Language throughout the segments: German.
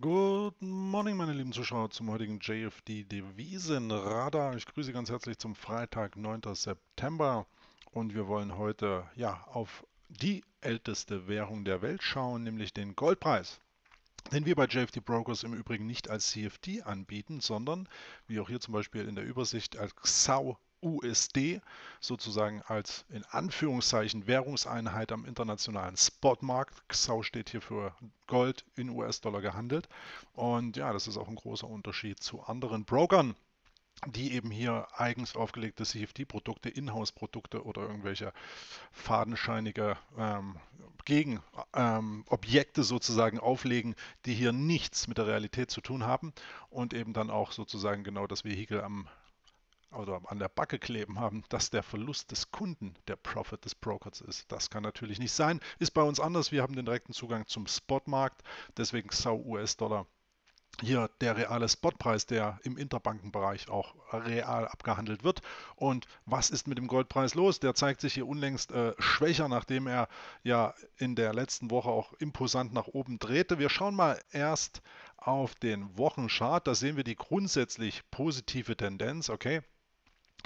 Guten Morgen, meine lieben Zuschauer, zum heutigen JFD Devisenradar. Ich grüße ganz herzlich zum Freitag, 9. September. Und wir wollen heute ja, auf die älteste Währung der Welt schauen, nämlich den Goldpreis den wir bei JFD Brokers im Übrigen nicht als CFD anbieten, sondern wie auch hier zum Beispiel in der Übersicht als XAU USD sozusagen als in Anführungszeichen Währungseinheit am internationalen Spotmarkt. XAU steht hier für Gold in US-Dollar gehandelt. Und ja, das ist auch ein großer Unterschied zu anderen Brokern die eben hier eigens aufgelegte CFD-Produkte, Inhouse-Produkte oder irgendwelche fadenscheinige ähm, Gegenobjekte ähm, sozusagen auflegen, die hier nichts mit der Realität zu tun haben und eben dann auch sozusagen genau das Vehikel am oder an der Backe kleben haben, dass der Verlust des Kunden der Profit des Brokers ist. Das kann natürlich nicht sein. Ist bei uns anders. Wir haben den direkten Zugang zum Spotmarkt. Deswegen sau US-Dollar hier der reale Spotpreis, der im Interbankenbereich auch real abgehandelt wird. Und was ist mit dem Goldpreis los? Der zeigt sich hier unlängst äh, schwächer, nachdem er ja in der letzten Woche auch imposant nach oben drehte. Wir schauen mal erst auf den Wochenchart. Da sehen wir die grundsätzlich positive Tendenz. Okay,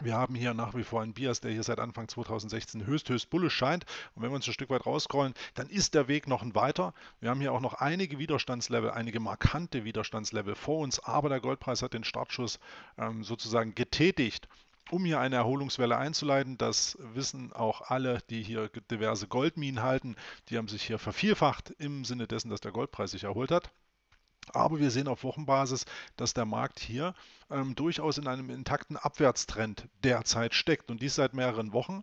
wir haben hier nach wie vor einen Bias, der hier seit Anfang 2016 höchst, höchst bullisch scheint. Und wenn wir uns ein Stück weit rausscrollen, dann ist der Weg noch ein weiter. Wir haben hier auch noch einige Widerstandslevel, einige markante Widerstandslevel vor uns. Aber der Goldpreis hat den Startschuss ähm, sozusagen getätigt um hier eine Erholungswelle einzuleiten. Das wissen auch alle, die hier diverse Goldminen halten. Die haben sich hier vervielfacht im Sinne dessen, dass der Goldpreis sich erholt hat. Aber wir sehen auf Wochenbasis, dass der Markt hier ähm, durchaus in einem intakten Abwärtstrend derzeit steckt und dies seit mehreren Wochen.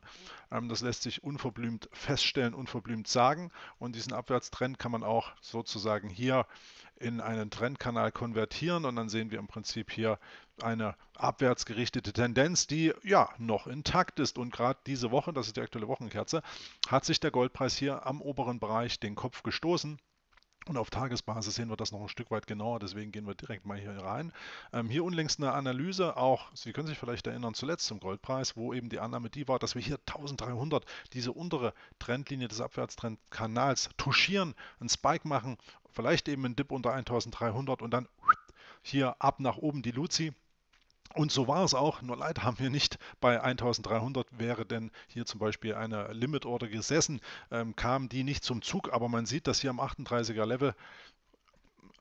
Ähm, das lässt sich unverblümt feststellen, unverblümt sagen. Und diesen Abwärtstrend kann man auch sozusagen hier in einen Trendkanal konvertieren und dann sehen wir im Prinzip hier eine abwärts gerichtete Tendenz, die ja noch intakt ist. Und gerade diese Woche, das ist die aktuelle Wochenkerze, hat sich der Goldpreis hier am oberen Bereich den Kopf gestoßen und auf Tagesbasis sehen wir das noch ein Stück weit genauer, deswegen gehen wir direkt mal hier rein. Ähm, hier unlängst eine Analyse, auch, Sie können sich vielleicht erinnern, zuletzt zum Goldpreis, wo eben die Annahme die war, dass wir hier 1300, diese untere Trendlinie des Abwärtstrendkanals, touchieren, einen Spike machen, vielleicht eben einen Dip unter 1300 und dann hier ab nach oben die Luzi. Und so war es auch, nur leid haben wir nicht bei 1300, wäre denn hier zum Beispiel eine Limit Order gesessen, ähm, kam die nicht zum Zug, aber man sieht, dass hier am 38er Level,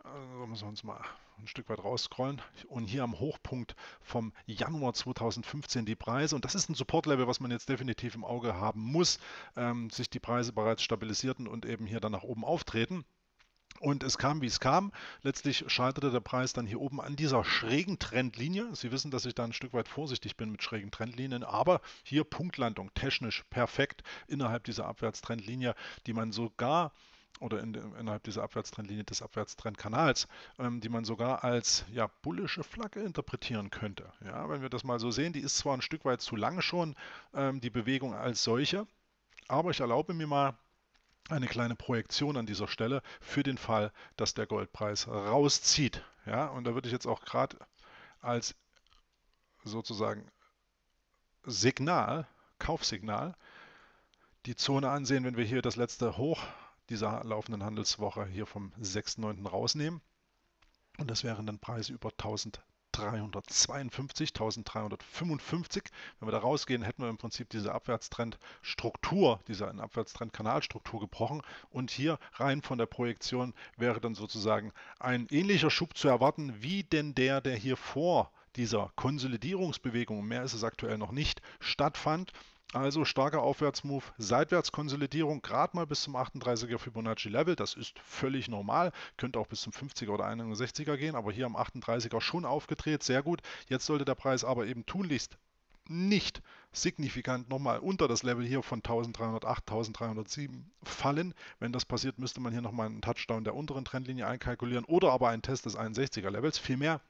also müssen wir uns mal ein Stück weit rausscrollen und hier am Hochpunkt vom Januar 2015 die Preise und das ist ein Support-Level, was man jetzt definitiv im Auge haben muss, ähm, sich die Preise bereits stabilisierten und eben hier dann nach oben auftreten. Und es kam, wie es kam. Letztlich scheiterte der Preis dann hier oben an dieser schrägen Trendlinie. Sie wissen, dass ich da ein Stück weit vorsichtig bin mit schrägen Trendlinien, aber hier Punktlandung technisch perfekt innerhalb dieser Abwärtstrendlinie, die man sogar oder in, innerhalb dieser Abwärtstrendlinie des Abwärtstrendkanals, ähm, die man sogar als ja, bullische Flagge interpretieren könnte. Ja, wenn wir das mal so sehen, die ist zwar ein Stück weit zu lang schon, ähm, die Bewegung als solche, aber ich erlaube mir mal eine kleine Projektion an dieser Stelle für den Fall, dass der Goldpreis rauszieht. Ja, und da würde ich jetzt auch gerade als sozusagen Signal, Kaufsignal, die Zone ansehen, wenn wir hier das letzte Hoch dieser laufenden Handelswoche hier vom 6.9. rausnehmen. Und das wären dann Preise über 1000 1352, 1355. Wenn wir da rausgehen, hätten wir im Prinzip diese Abwärtstrendstruktur, diese Abwärtstrendkanalstruktur gebrochen. Und hier rein von der Projektion wäre dann sozusagen ein ähnlicher Schub zu erwarten, wie denn der, der hier vor dieser Konsolidierungsbewegung, mehr ist es aktuell noch nicht, stattfand. Also starker Aufwärtsmove, Seitwärtskonsolidierung, gerade mal bis zum 38er Fibonacci-Level. Das ist völlig normal. Könnte auch bis zum 50er oder 61er gehen, aber hier am 38er schon aufgedreht. Sehr gut. Jetzt sollte der Preis aber eben tunlichst nicht signifikant nochmal unter das Level hier von 1308, 1307 fallen. Wenn das passiert, müsste man hier nochmal einen Touchdown der unteren Trendlinie einkalkulieren oder aber einen Test des 61er Levels. Vielmehr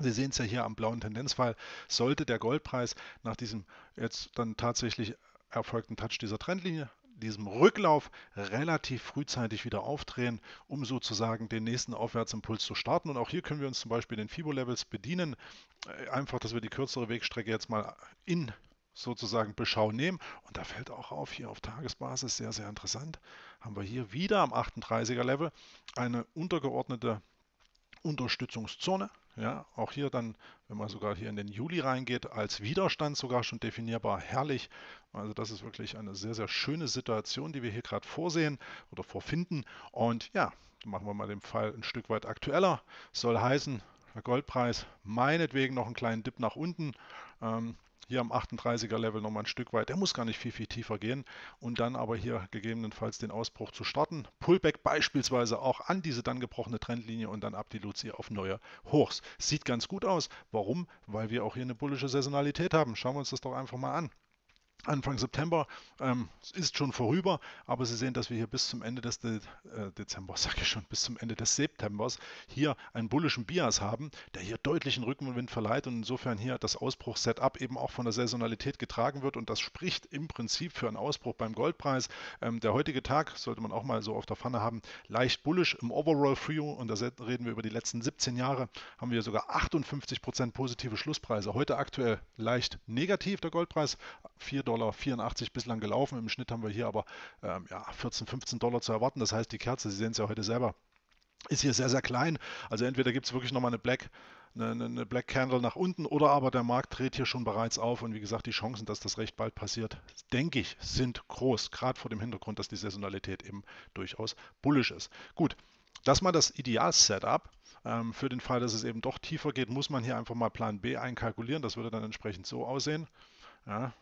Sie sehen es ja hier am blauen Tendenzfall, sollte der Goldpreis nach diesem jetzt dann tatsächlich erfolgten Touch dieser Trendlinie, diesem Rücklauf relativ frühzeitig wieder aufdrehen, um sozusagen den nächsten Aufwärtsimpuls zu starten. Und auch hier können wir uns zum Beispiel den FIBO-Levels bedienen, äh, einfach, dass wir die kürzere Wegstrecke jetzt mal in sozusagen Beschau nehmen. Und da fällt auch auf, hier auf Tagesbasis, sehr, sehr interessant, haben wir hier wieder am 38er-Level eine untergeordnete Unterstützungszone, ja, auch hier dann, wenn man sogar hier in den Juli reingeht, als Widerstand sogar schon definierbar, herrlich. Also das ist wirklich eine sehr, sehr schöne Situation, die wir hier gerade vorsehen oder vorfinden. Und ja, machen wir mal den Fall ein Stück weit aktueller. Soll heißen, der Goldpreis meinetwegen noch einen kleinen Dip nach unten. Ähm, hier am 38er Level nochmal ein Stück weit. Der muss gar nicht viel, viel tiefer gehen und dann aber hier gegebenenfalls den Ausbruch zu starten. Pullback beispielsweise auch an diese dann gebrochene Trendlinie und dann ab die Luzi auf neue Hochs. Sieht ganz gut aus. Warum? Weil wir auch hier eine bullische Saisonalität haben. Schauen wir uns das doch einfach mal an. Anfang September ähm, ist schon vorüber, aber Sie sehen, dass wir hier bis zum Ende des De äh, sage ich schon, bis zum Ende des Septembers hier einen bullischen Bias haben, der hier deutlichen Rückenwind verleiht und insofern hier das Ausbruch-Setup eben auch von der Saisonalität getragen wird und das spricht im Prinzip für einen Ausbruch beim Goldpreis. Ähm, der heutige Tag, sollte man auch mal so auf der Pfanne haben, leicht bullisch im Overall Free und da reden wir über die letzten 17 Jahre, haben wir sogar 58% positive Schlusspreise. Heute aktuell leicht negativ der Goldpreis, 4 Dollar 84 bislang gelaufen. Im Schnitt haben wir hier aber ähm, ja, 14, 15 Dollar zu erwarten. Das heißt, die Kerze, Sie sehen es ja heute selber, ist hier sehr, sehr klein. Also entweder gibt es wirklich nochmal eine Black eine, Black Candle nach unten oder aber der Markt dreht hier schon bereits auf und wie gesagt, die Chancen, dass das recht bald passiert, denke ich, sind groß, gerade vor dem Hintergrund, dass die Saisonalität eben durchaus bullisch ist. Gut, das mal das Ideal-Setup. Ähm, für den Fall, dass es eben doch tiefer geht, muss man hier einfach mal Plan B einkalkulieren. Das würde dann entsprechend so aussehen. Ja,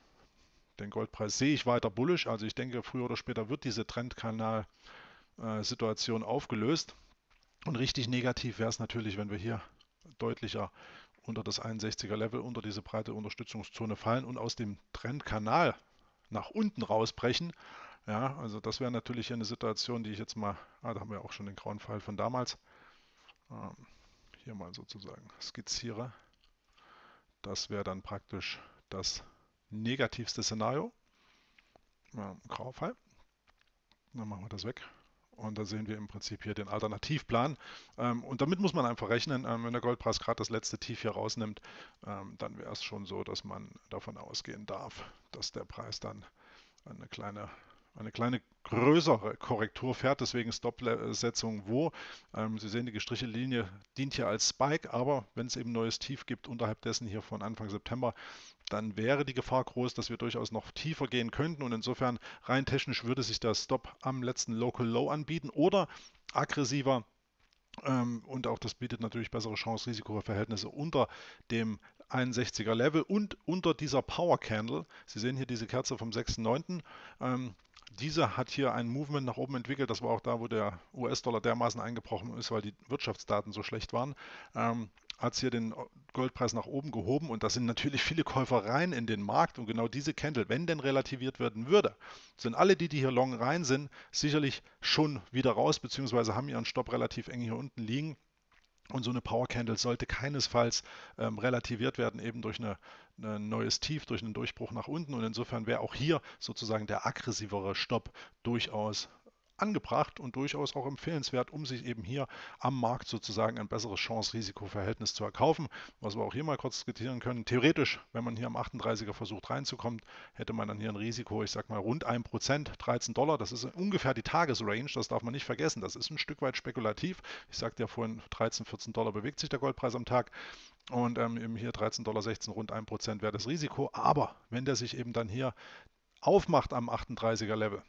den Goldpreis sehe ich weiter bullisch. Also ich denke, früher oder später wird diese Trendkanal-Situation aufgelöst. Und richtig negativ wäre es natürlich, wenn wir hier deutlicher unter das 61er Level, unter diese breite Unterstützungszone fallen und aus dem Trendkanal nach unten rausbrechen. Ja, also das wäre natürlich eine Situation, die ich jetzt mal, ah, da haben wir auch schon den grauen Pfeil von damals, ähm, hier mal sozusagen skizziere. Das wäre dann praktisch das negativste Szenario. Ja, grauer Fall. Dann machen wir das weg. Und da sehen wir im Prinzip hier den Alternativplan. Ähm, und damit muss man einfach rechnen, ähm, wenn der Goldpreis gerade das letzte Tief hier rausnimmt, ähm, dann wäre es schon so, dass man davon ausgehen darf, dass der Preis dann eine kleine, eine kleine größere Korrektur fährt. Deswegen Stop-Setzung wo. Sie sehen, die gestrichene Linie dient hier als Spike, aber wenn es eben neues Tief gibt unterhalb dessen hier von Anfang September, dann wäre die Gefahr groß, dass wir durchaus noch tiefer gehen könnten. Und insofern rein technisch würde sich der Stop am letzten Local Low anbieten oder aggressiver. Ähm, und auch das bietet natürlich bessere Chance-Risiko-Verhältnisse unter dem 61er Level und unter dieser Power Candle. Sie sehen hier diese Kerze vom 6.9. Ähm, diese hat hier ein Movement nach oben entwickelt. Das war auch da, wo der US-Dollar dermaßen eingebrochen ist, weil die Wirtschaftsdaten so schlecht waren. Ähm, hat es hier den Goldpreis nach oben gehoben und da sind natürlich viele Käufer rein in den Markt und genau diese Candle, wenn denn relativiert werden würde, sind alle die, die hier long rein sind, sicherlich schon wieder raus, beziehungsweise haben ihren Stopp relativ eng hier unten liegen. Und so eine Power Candle sollte keinesfalls ähm, relativiert werden, eben durch eine, ein neues Tief, durch einen Durchbruch nach unten. Und insofern wäre auch hier sozusagen der aggressivere Stopp durchaus angebracht und durchaus auch empfehlenswert, um sich eben hier am Markt sozusagen ein besseres Chance-Risiko-Verhältnis zu erkaufen. Was wir auch hier mal kurz diskutieren können. Theoretisch, wenn man hier am 38er versucht reinzukommen, hätte man dann hier ein Risiko, ich sag mal rund 1%, 13 Dollar. Das ist ungefähr die Tagesrange, das darf man nicht vergessen. Das ist ein Stück weit spekulativ. Ich sagte ja vorhin, 13, 14 Dollar bewegt sich der Goldpreis am Tag. Und ähm, eben hier 13,16 Dollar, rund 1% wäre das Risiko. Aber wenn der sich eben dann hier aufmacht am 38er Level,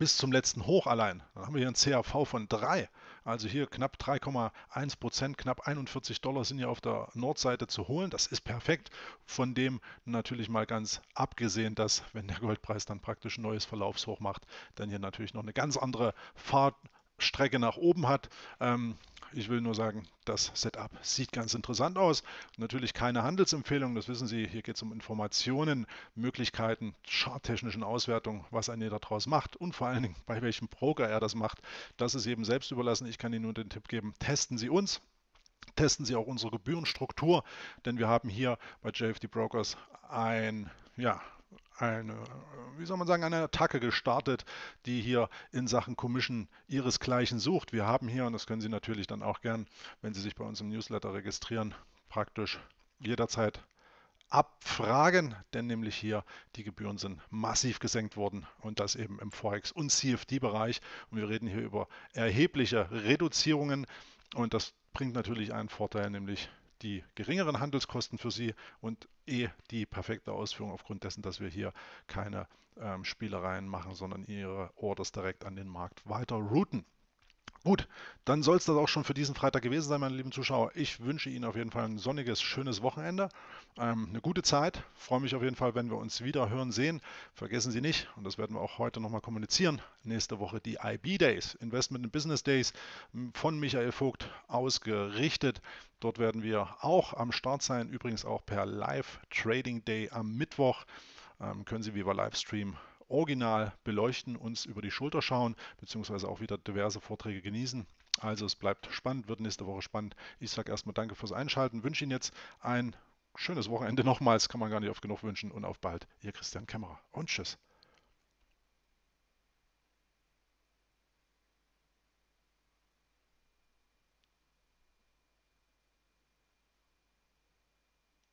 bis zum letzten Hoch allein. Dann haben wir hier ein CAV von 3. Also hier knapp 3,1 Prozent, knapp 41 Dollar sind hier auf der Nordseite zu holen. Das ist perfekt. Von dem natürlich mal ganz abgesehen, dass wenn der Goldpreis dann praktisch ein neues Verlaufshoch macht, dann hier natürlich noch eine ganz andere Fahrt Strecke nach oben hat. Ähm, ich will nur sagen, das Setup sieht ganz interessant aus. Natürlich keine Handelsempfehlung, das wissen Sie. Hier geht es um Informationen, Möglichkeiten, charttechnischen Auswertung, was ein jeder daraus macht und vor allen Dingen, bei welchem Broker er das macht. Das ist jedem selbst überlassen. Ich kann Ihnen nur den Tipp geben, testen Sie uns. Testen Sie auch unsere Gebührenstruktur, denn wir haben hier bei JFD Brokers ein ja, eine, wie soll man sagen, eine Attacke gestartet, die hier in Sachen Commission ihresgleichen sucht. Wir haben hier, und das können Sie natürlich dann auch gern, wenn Sie sich bei uns im Newsletter registrieren, praktisch jederzeit abfragen, denn nämlich hier die Gebühren sind massiv gesenkt worden und das eben im Forex- und CFD-Bereich. Und wir reden hier über erhebliche Reduzierungen und das bringt natürlich einen Vorteil, nämlich die geringeren Handelskosten für Sie und eh die perfekte Ausführung aufgrund dessen, dass wir hier keine ähm, Spielereien machen, sondern Ihre Orders direkt an den Markt weiter routen. Gut, dann soll es das auch schon für diesen Freitag gewesen sein, meine lieben Zuschauer. Ich wünsche Ihnen auf jeden Fall ein sonniges, schönes Wochenende, ähm, eine gute Zeit. Freue mich auf jeden Fall, wenn wir uns wieder hören, sehen. Vergessen Sie nicht, und das werden wir auch heute nochmal kommunizieren, nächste Woche die IB Days, Investment and Business Days von Michael Vogt ausgerichtet. Dort werden wir auch am Start sein, übrigens auch per Live Trading Day am Mittwoch. Ähm, können Sie wie bei Livestream original beleuchten, uns über die Schulter schauen, beziehungsweise auch wieder diverse Vorträge genießen. Also es bleibt spannend, wird nächste Woche spannend. Ich sage erstmal danke fürs Einschalten, wünsche Ihnen jetzt ein schönes Wochenende nochmals, kann man gar nicht oft genug wünschen und auf bald, Ihr Christian Kämmerer und tschüss.